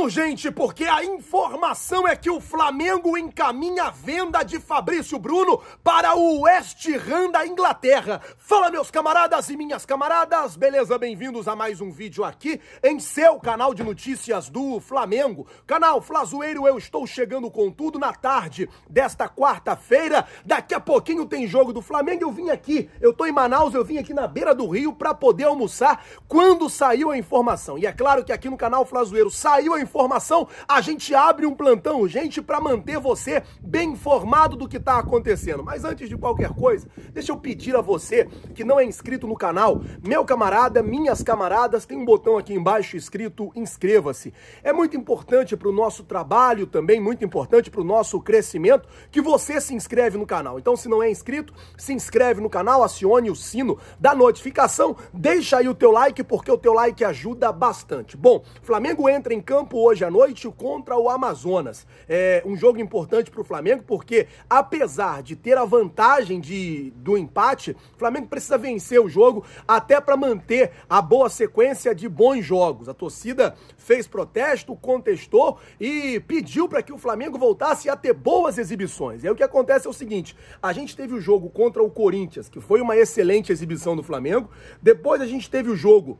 Atenção, gente, porque a informação é que o Flamengo encaminha a venda de Fabrício Bruno para o West Ham da Inglaterra. Fala, meus camaradas e minhas camaradas, beleza? Bem-vindos a mais um vídeo aqui em seu canal de notícias do Flamengo. Canal Flazoeiro, eu estou chegando com tudo na tarde desta quarta-feira. Daqui a pouquinho tem jogo do Flamengo. Eu vim aqui, eu tô em Manaus, eu vim aqui na beira do rio para poder almoçar quando saiu a informação. E é claro que aqui no canal Flazoeiro saiu a informação informação, a gente abre um plantão urgente para manter você bem informado do que está acontecendo. Mas antes de qualquer coisa, deixa eu pedir a você que não é inscrito no canal, meu camarada, minhas camaradas, tem um botão aqui embaixo escrito inscreva-se. É muito importante para o nosso trabalho também, muito importante para o nosso crescimento que você se inscreve no canal. Então, se não é inscrito, se inscreve no canal, acione o sino da notificação, deixa aí o teu like porque o teu like ajuda bastante. Bom, Flamengo entra em campo hoje à noite contra o Amazonas. É um jogo importante para o Flamengo porque, apesar de ter a vantagem de, do empate, o Flamengo precisa vencer o jogo até para manter a boa sequência de bons jogos. A torcida fez protesto, contestou e pediu para que o Flamengo voltasse a ter boas exibições. E aí o que acontece é o seguinte: a gente teve o jogo contra o Corinthians, que foi uma excelente exibição do Flamengo. Depois a gente teve o jogo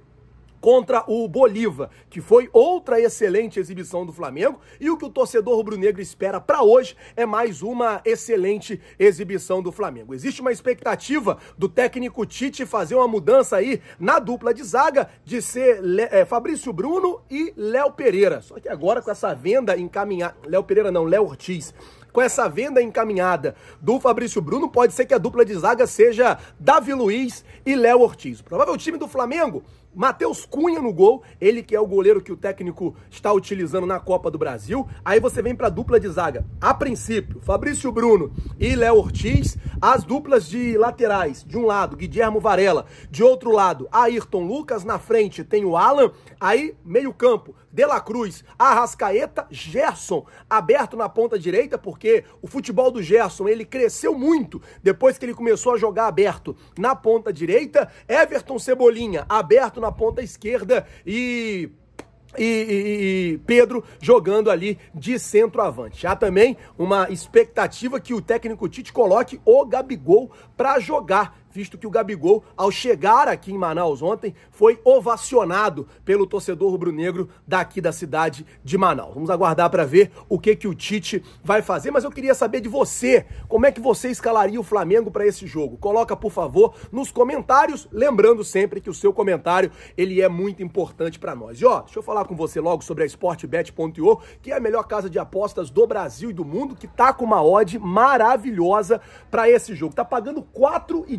contra o Bolívar, que foi outra excelente exibição do Flamengo, e o que o torcedor rubro-negro espera para hoje é mais uma excelente exibição do Flamengo. Existe uma expectativa do técnico Tite fazer uma mudança aí na dupla de zaga de ser Le é, Fabrício Bruno e Léo Pereira. Só que agora com essa venda encaminhada, Léo Pereira não, Léo Ortiz com essa venda encaminhada do Fabrício Bruno, pode ser que a dupla de zaga seja Davi Luiz e Léo Ortiz. O provável é time do Flamengo Matheus Cunha no gol, ele que é o goleiro que o técnico está utilizando na Copa do Brasil. Aí você vem para a dupla de zaga. A princípio, Fabrício Bruno e Léo Ortiz. As duplas de laterais, de um lado, Guilhermo Varela. De outro lado, Ayrton Lucas. Na frente tem o Alan. Aí, meio campo, De La Cruz, Arrascaeta, Gerson. Aberto na ponta direita, porque o futebol do Gerson, ele cresceu muito depois que ele começou a jogar aberto na ponta direita. Everton Cebolinha, aberto na ponta esquerda e e, e, e, Pedro jogando ali de centroavante. Há também uma expectativa que o técnico Tite coloque o Gabigol para jogar visto que o Gabigol, ao chegar aqui em Manaus ontem, foi ovacionado pelo torcedor rubro-negro daqui da cidade de Manaus. Vamos aguardar para ver o que que o Tite vai fazer, mas eu queria saber de você, como é que você escalaria o Flamengo para esse jogo? Coloca, por favor, nos comentários, lembrando sempre que o seu comentário, ele é muito importante para nós. E ó, deixa eu falar com você logo sobre a sportbet.io, que é a melhor casa de apostas do Brasil e do mundo, que tá com uma odd maravilhosa para esse jogo. Tá pagando 4 e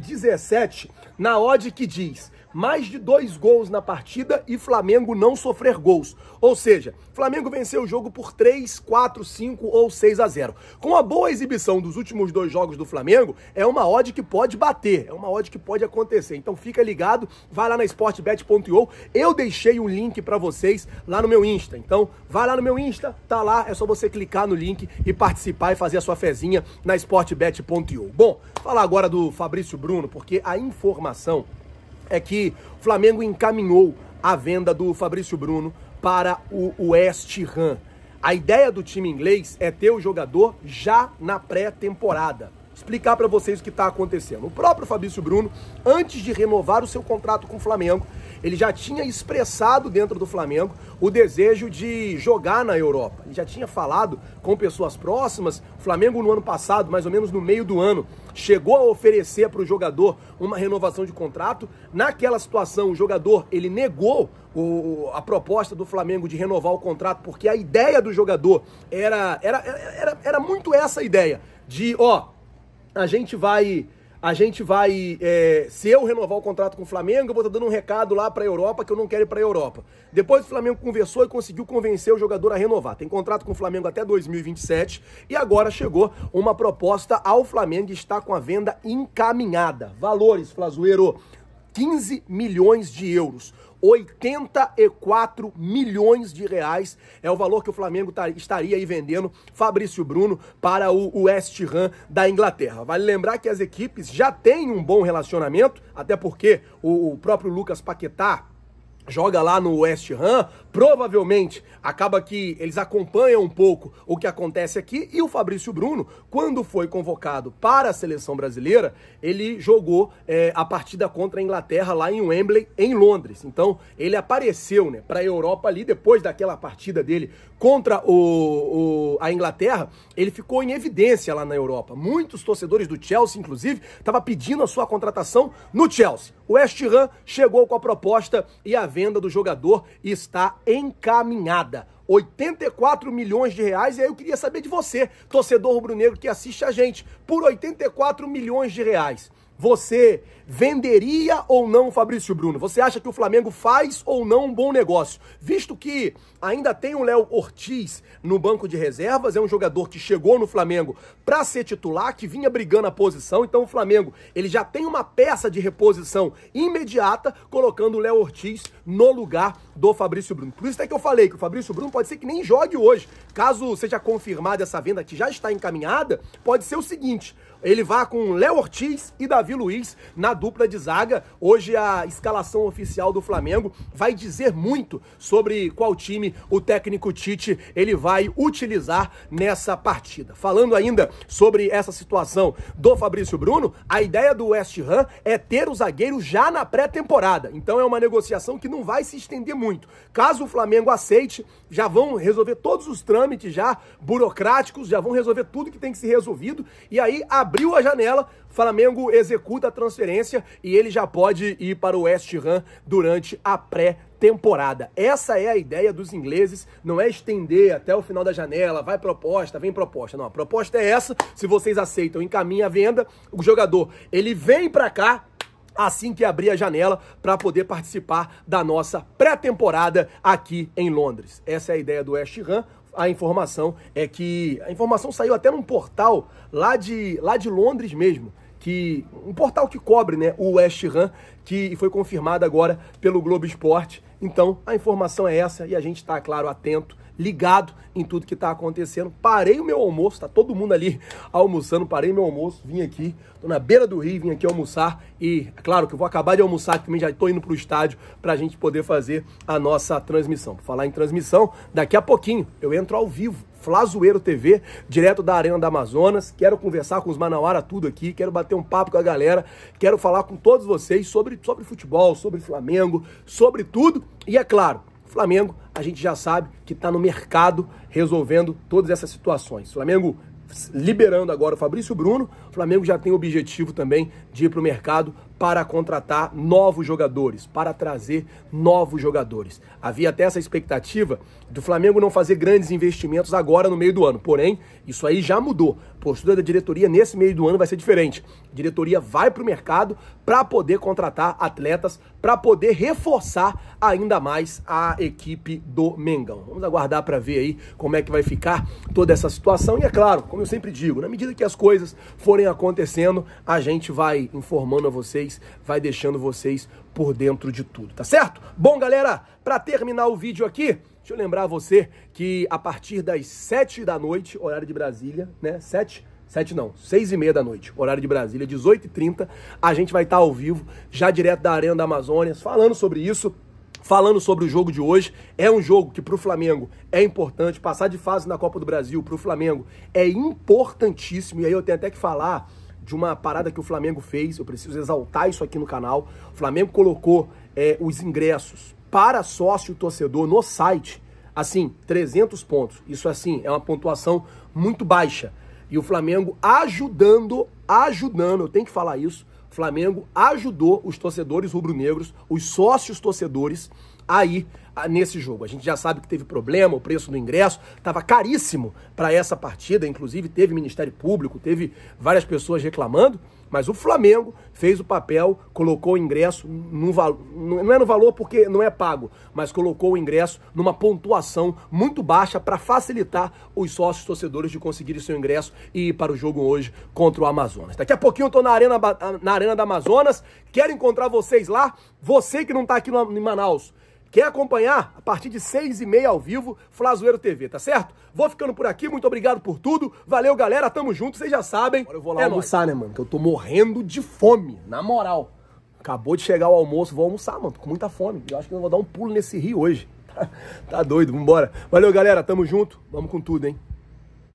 na odd que diz mais de dois gols na partida e Flamengo não sofrer gols. Ou seja, Flamengo venceu o jogo por 3, 4, 5 ou 6 a 0. Com a boa exibição dos últimos dois jogos do Flamengo, é uma odd que pode bater, é uma odd que pode acontecer. Então fica ligado, vai lá na sportbet.io. Eu deixei um link para vocês lá no meu Insta. Então vai lá no meu Insta, tá lá, é só você clicar no link e participar e fazer a sua fezinha na sportbet.io. Bom, falar agora do Fabrício Bruno, porque a informação é que o Flamengo encaminhou a venda do Fabrício Bruno para o West Ham. A ideia do time inglês é ter o jogador já na pré-temporada. Explicar para vocês o que está acontecendo. O próprio Fabrício Bruno, antes de renovar o seu contrato com o Flamengo, ele já tinha expressado dentro do Flamengo o desejo de jogar na Europa. Ele já tinha falado com pessoas próximas. O Flamengo, no ano passado, mais ou menos no meio do ano, chegou a oferecer para o jogador uma renovação de contrato. Naquela situação, o jogador ele negou o, a proposta do Flamengo de renovar o contrato, porque a ideia do jogador era, era, era, era muito essa ideia: de ó, a gente vai a gente vai. É, se eu renovar o contrato com o Flamengo, eu vou estar tá dando um recado lá para a Europa que eu não quero ir para a Europa. Depois o Flamengo conversou e conseguiu convencer o jogador a renovar. Tem contrato com o Flamengo até 2027 e agora chegou uma proposta ao Flamengo e está com a venda encaminhada. Valores, Flazueiro: 15 milhões de euros. 84 milhões de reais é o valor que o Flamengo tá, estaria aí vendendo Fabrício Bruno para o West Ham da Inglaterra. Vale lembrar que as equipes já têm um bom relacionamento, até porque o, próprio Lucas Paquetá joga lá no West Ham, provavelmente acaba que eles acompanham um pouco o que acontece aqui e o Fabrício Bruno, quando foi convocado para a seleção brasileira, ele jogou é, a partida contra a Inglaterra lá em Wembley, em Londres. Então ele apareceu né, para a Europa ali depois daquela partida dele contra o, o, a Inglaterra, ele ficou em evidência lá na Europa. Muitos torcedores do Chelsea, inclusive, estavam pedindo a sua contratação no Chelsea. O West Ham chegou com a proposta e a venda do jogador está encaminhada. 84 milhões de reais, e aí eu queria saber de você, torcedor rubro-negro que assiste a gente, por 84 milhões de reais. Você venderia ou não Fabrício Bruno? Você acha que o Flamengo faz ou não um bom negócio? Visto que ainda tem o Léo Ortiz no banco de reservas, é um jogador que chegou no Flamengo para ser titular, que vinha brigando a posição, então o Flamengo ele já tem uma peça de reposição imediata, colocando o Léo Ortiz no lugar do Fabrício Bruno. Por isso é que eu falei que o Fabrício Bruno pode ser que nem jogue hoje. Caso seja confirmada essa venda que já está encaminhada, pode ser o seguinte, ele vá com Léo Ortiz e Davi Luiz na dupla de zaga. Hoje a escalação oficial do Flamengo vai dizer muito sobre qual time o técnico Tite ele vai utilizar nessa partida. Falando ainda sobre essa situação do Fabrício Bruno, a ideia do West Ham é ter o zagueiro já na pré-temporada. Então é uma negociação que não vai se estender muito. Caso o Flamengo aceite, já vão resolver todos os trâmites já burocráticos, já vão resolver tudo que tem que ser resolvido e aí abriu a janela, Flamengo executa a transferência e ele já pode ir para o West Ham durante a pré temporada. Essa é a ideia dos ingleses, não é estender até o final da janela, vai proposta, vem proposta. Não, a proposta é essa, se vocês aceitam, encaminha a venda, o jogador, ele vem para cá, assim que abrir a janela para poder participar da nossa pré-temporada aqui em Londres. Essa é a ideia do West Ham. A informação é que a informação saiu até num portal lá de lá de Londres mesmo, que um portal que cobre, né, o West Ham, que foi confirmado agora pelo Globo Esporte. Então, a informação é essa e a gente está, claro, atento, ligado em tudo que está acontecendo. Parei o meu almoço, está todo mundo ali almoçando, parei meu almoço, vim aqui, tô na beira do rio, vim aqui almoçar e, é claro, que eu vou acabar de almoçar que também, já estou indo para o estádio para a gente poder fazer a nossa transmissão. Vou falar em transmissão, daqui a pouquinho eu entro ao vivo Flazoeiro TV, direto da Arena da Amazonas. Quero conversar com os Manauara tudo aqui, quero bater um papo com a galera, quero falar com todos vocês sobre, sobre futebol, sobre Flamengo, sobre tudo. E é claro, Flamengo, a gente já sabe que está no mercado resolvendo todas essas situações. Flamengo liberando agora o Fabrício Bruno, o Flamengo já tem o objetivo também de ir para o mercado para contratar novos jogadores, para trazer novos jogadores. Havia até essa expectativa do Flamengo não fazer grandes investimentos agora no meio do ano. Porém, isso aí já mudou. A postura da diretoria nesse meio do ano vai ser diferente. A diretoria vai para o mercado para poder contratar atletas, para poder reforçar ainda mais a equipe do Mengão. Vamos aguardar para ver aí como é que vai ficar toda essa situação. E é claro, como eu sempre digo, na medida que as coisas forem acontecendo, a gente vai informando a vocês vocês, vai deixando vocês por dentro de tudo, tá certo? Bom, galera, para terminar o vídeo aqui, deixa eu lembrar você que a partir das 7 da noite, horário de Brasília, né? 7 Sete não, seis e meia da noite, horário de Brasília, 18h30, a gente vai estar tá ao vivo, já direto da Arena da Amazônia, falando sobre isso, falando sobre o jogo de hoje. É um jogo que para o Flamengo é importante. Passar de fase na Copa do Brasil para o Flamengo é importantíssimo. E aí eu tenho até que falar de uma parada que o Flamengo fez, eu preciso exaltar isso aqui no canal. O Flamengo colocou é, os ingressos para sócio torcedor no site, assim, 300 pontos. Isso, assim, é uma pontuação muito baixa. E o Flamengo ajudando, ajudando, eu tenho que falar isso, Flamengo ajudou os torcedores rubro-negros, os sócios torcedores, aí nesse jogo. A gente já sabe que teve problema, o preço do ingresso estava caríssimo para essa partida, inclusive teve Ministério Público, teve várias pessoas reclamando, mas o Flamengo fez o papel, colocou o ingresso num valor, não é no valor porque não é pago, mas colocou o ingresso numa pontuação muito baixa para facilitar os sócios torcedores de conseguirem seu ingresso e ir para o jogo hoje contra o Amazonas. Daqui a pouquinho eu estou na arena, na arena da Amazonas, quero encontrar vocês lá, você que não está aqui no, em Manaus, Quer acompanhar? A partir de seis e meia ao vivo, Flazoeiro TV, tá certo? Vou ficando por aqui, muito obrigado por tudo. Valeu, galera, tamo junto, vocês já sabem. Agora eu vou lá é almoçar, nóis. né, mano? Que eu tô morrendo de fome, na moral. Acabou de chegar o almoço, vou almoçar, mano, tô com muita fome. Eu acho que eu vou dar um pulo nesse rio hoje. Tá, tá doido, vambora. Valeu, galera, tamo junto. Vamos com tudo, hein?